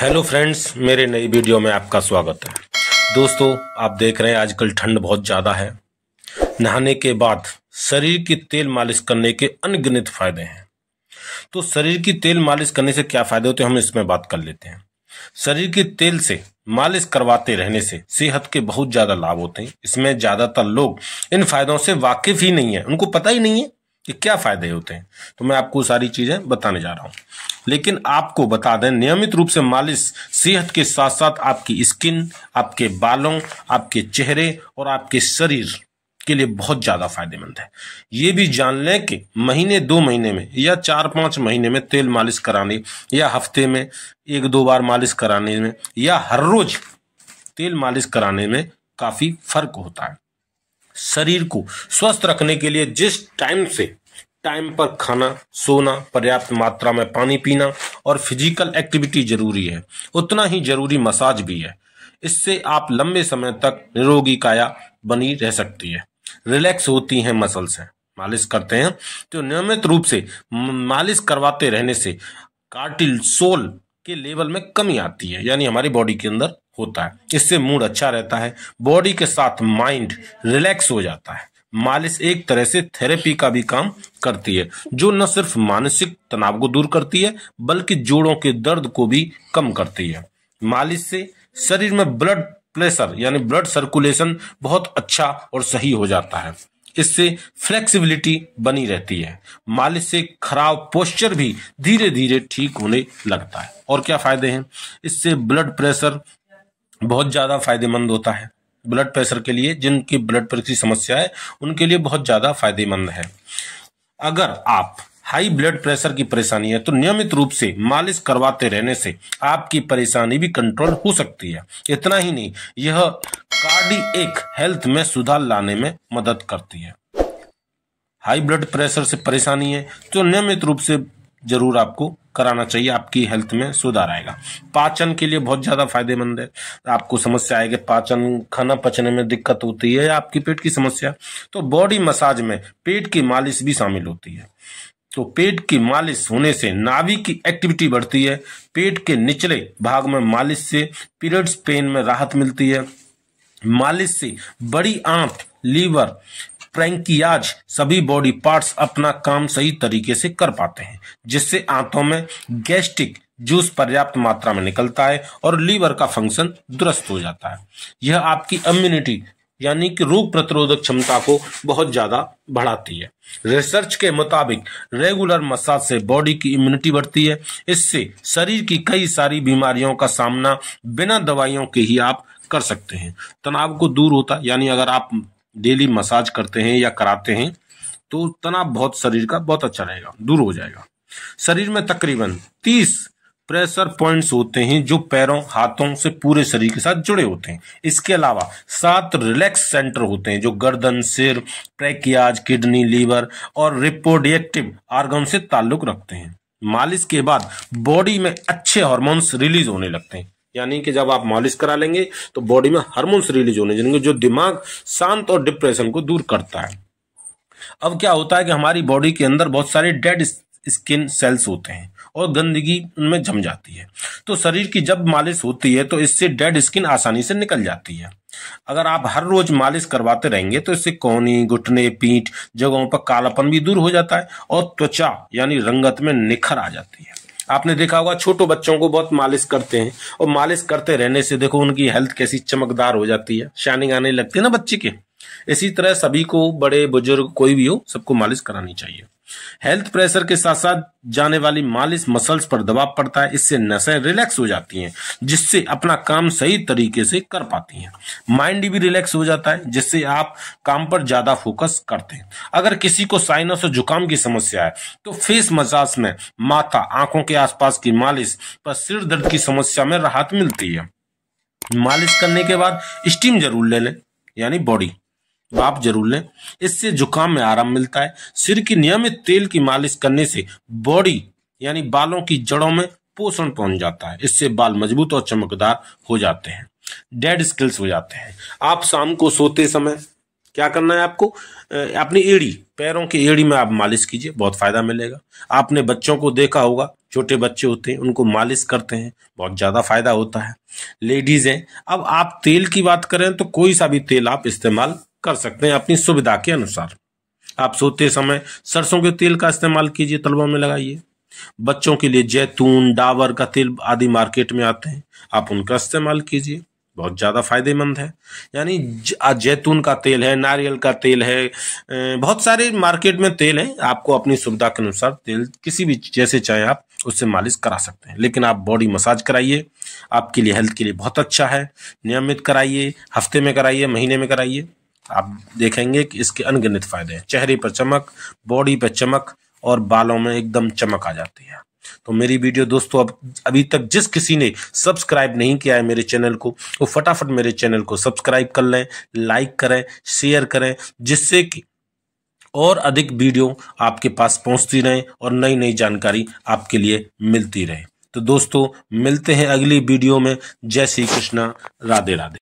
hello friends मेरे नई video में आपका स्वागत है दोस्तों आप देख रहे हैं आजकल ठंड बहुत ज़्यादा है नहाने के बाद शरीर की तेल मालिश करने के अनगिनत फायदे हैं तो शरीर की तेल मालिश करने से क्या फायदे होते हैं हम इसमें बात कर लेते हैं शरीर के तेल से मालिश करवाते रहने से सेहत के बहुत ज़्यादा लाभ होते हैं इसमें ज़्यादातर लोग इन फायदों से वाकिफ ही नहीं है उनको पता ही नहीं है कि क्या फ़ायदे होते हैं तो मैं आपको सारी चीज़ें बताने जा रहा हूं लेकिन आपको बता दें नियमित रूप से मालिश सेहत के साथ साथ आपकी स्किन आपके बालों आपके चेहरे और आपके शरीर के लिए बहुत ज़्यादा फायदेमंद है ये भी जान लें कि महीने दो महीने में या चार पांच महीने में तेल मालिश कराने या हफ्ते में एक दो बार मालिश कराने में या हर रोज तेल मालिश कराने में काफ़ी फर्क होता है शरीर को स्वस्थ रखने के लिए जिस टाइम से टाइम पर खाना सोना पर्याप्त मात्रा में पानी पीना और फिजिकल एक्टिविटी जरूरी है उतना ही जरूरी मसाज भी है इससे आप लंबे समय तक निरोगी काया बनी रह सकती है रिलैक्स होती हैं मसल्स हैं मालिश करते हैं तो नियमित रूप से मालिश करवाते रहने से कार्टिल सोल के लेवल में कमी आती है यानी हमारी बॉडी के अंदर होता है इससे मूड अच्छा रहता है बॉडी के साथ माइंड रिलैक्स हो जाता है मालिश एक तरह से थेरेपी का भी काम करती है जो न सिर्फ मानसिक तनाव को दूर करती है बल्कि जोड़ों के दर्द को भी कम करती है मालिश से शरीर में ब्लड प्रेशर यानी ब्लड सर्कुलेशन बहुत अच्छा और सही हो जाता है इससे फ्लेक्सिबिलिटी बनी रहती है मालिश से खराब पोस्चर भी धीरे धीरे ठीक होने लगता है और क्या फायदे हैं इससे ब्लड प्रेशर बहुत ज़्यादा फायदेमंद होता है ब्लड प्रेशर के लिए जिनकी ब्लड प्रेशर की समस्या है उनके लिए बहुत ज़्यादा फायदेमंद है अगर आप हाई ब्लड प्रेशर की परेशानी है तो नियमित रूप से मालिश करवाते रहने से आपकी परेशानी भी कंट्रोल हो सकती है इतना ही नहीं यह एक हेल्थ में सुधार लाने में मदद करती है हाई ब्लड प्रेशर से परेशानी है तो नियमित रूप से जरूर आपको कराना चाहिए आपकी हेल्थ में सुधार आएगा पाचन के लिए बहुत ज़्यादा फायदेमंद है आपको समस्या आएगी पाचन खाना पचने में दिक्कत होती है आपकी पेट की समस्या तो बॉडी मसाज में पेट की मालिश भी शामिल होती है तो पेट की मालिश होने से नाभि की एक्टिविटी बढ़ती है पेट के निचले भाग में मालिश से पीरियड्स पेन में राहत मिलती है मालिश से बड़ी आंत लीवर की आज सभी बॉडी पार्ट्स अपना काम सही तरीके से कर पाते हैं जिससे आंतों में गैस्ट्रिक जूस पर्याप्त मात्रा में निकलता है और लीवर का फंक्शन दुरुस्त हो जाता है यह आपकी इम्यूनिटी यानी कि रोग प्रतिरोधक क्षमता को बहुत ज़्यादा बढ़ाती है रिसर्च के मुताबिक रेगुलर मसाज से बॉडी की इम्यूनिटी बढ़ती है इससे शरीर की कई सारी बीमारियों का सामना बिना दवाइयों के ही आप कर सकते हैं तनाव को दूर होता यानी अगर आप डेली मसाज करते हैं या कराते हैं तो तनाव बहुत शरीर का बहुत अच्छा रहेगा दूर हो जाएगा शरीर में तकरीबन तीस प्रेशर पॉइंट्स होते हैं जो पैरों हाथों से पूरे शरीर के साथ जुड़े होते हैं इसके अलावा सात रिलैक्स सेंटर होते हैं जो गर्दन सिर ट्रैकियाज किडनी लीवर और रिपोडिएक्टिव आर्गन से ताल्लुक रखते हैं मालिश के बाद बॉडी में अच्छे हॉर्मोन्स रिलीज होने लगते हैं यानी कि जब आप मालिश करा लेंगे तो बॉडी में हार्मोन्स रिलीज होने जिनके जो दिमाग शांत और डिप्रेशन को दूर करता है अब क्या होता है कि हमारी बॉडी के अंदर बहुत सारे डेड स्किन सेल्स होते हैं और गंदगी उनमें जम जाती है तो शरीर की जब मालिश होती है तो इससे डेड स्किन आसानी से निकल जाती है अगर आप हर रोज मालिश करवाते रहेंगे तो इससे कोनी घुटने पीठ जगहों पर कालापन भी दूर हो जाता है और त्वचा यानी रंगत में निखर आ जाती है आपने देखा होगा छोटे बच्चों को बहुत मालिश करते हैं और मालिश करते रहने से देखो उनकी हेल्थ कैसी चमकदार हो जाती है शाइनिंग आने लगती है ना बच्चे के इसी तरह सभी को बड़े बुजुर्ग कोई भी हो सबको मालिश करानी चाहिए हेल्थ प्रेशर के साथ साथ जाने वाली मालिश मसल्स पर दबाव पड़ता है इससे नसें रिलैक्स हो जाती हैं जिससे अपना काम सही तरीके से कर पाती हैं माइंड भी रिलैक्स हो जाता है जिससे आप काम पर ज़्यादा फोकस करते हैं अगर किसी को साइनस और जुकाम की समस्या है तो फेस मसाज में माथा आंखों के आसपास की मालिश पर सिर दर्द की समस्या में राहत मिलती है मालिश करने के बाद स्टीम जरूर ले लें यानी बॉडी आप जरूर लें इससे जुकाम में आराम मिलता है सिर की नियमित तेल की मालिश करने से बॉडी यानी बालों की जड़ों में पोषण पहुंच जाता है इससे बाल मजबूत और चमकदार हो जाते हैं डेड स्किल्स हो जाते हैं आप शाम को सोते समय क्या करना है आपको अपनी एड़ी पैरों की एड़ी में आप मालिश कीजिए बहुत फ़ायदा मिलेगा आपने बच्चों को देखा होगा छोटे बच्चे होते हैं उनको मालिश करते हैं बहुत ज़्यादा फ़ायदा होता है लेडीज़ हैं अब आप तेल की बात करें तो कोई सा भी तेल आप इस्तेमाल कर सकते हैं अपनी सुविधा के अनुसार आप सोते समय सरसों के तेल का इस्तेमाल कीजिए तलबों में लगाइए बच्चों के लिए जैतून डावर का तेल आदि मार्केट में आते हैं आप उनका इस्तेमाल कीजिए बहुत ज़्यादा फायदेमंद है यानी जैतून का तेल है नारियल का तेल है बहुत सारे मार्केट में तेल है आपको अपनी सुविधा के अनुसार तेल किसी भी जैसे चाहे आप उससे मालिश करा सकते हैं लेकिन आप बॉडी मसाज कराइए आपके लिए हेल्थ के लिए बहुत अच्छा है नियमित कराइए हफ्ते में कराइए महीने में कराइए आप देखेंगे कि इसके अनगिनत फायदे हैं चेहरे पर चमक बॉडी पर चमक और बालों में एकदम चमक आ जाती है तो मेरी वीडियो दोस्तों अब अभी तक जिस किसी ने सब्सक्राइब नहीं किया है मेरे चैनल को वो तो फटाफट मेरे चैनल को सब्सक्राइब कर लें लाइक करें शेयर करें जिससे कि और अधिक वीडियो आपके पास पहुंचती रहे और नई नई जानकारी आपके लिए मिलती रहे तो दोस्तों मिलते हैं अगली वीडियो में जय श्री कृष्णा राधे राधे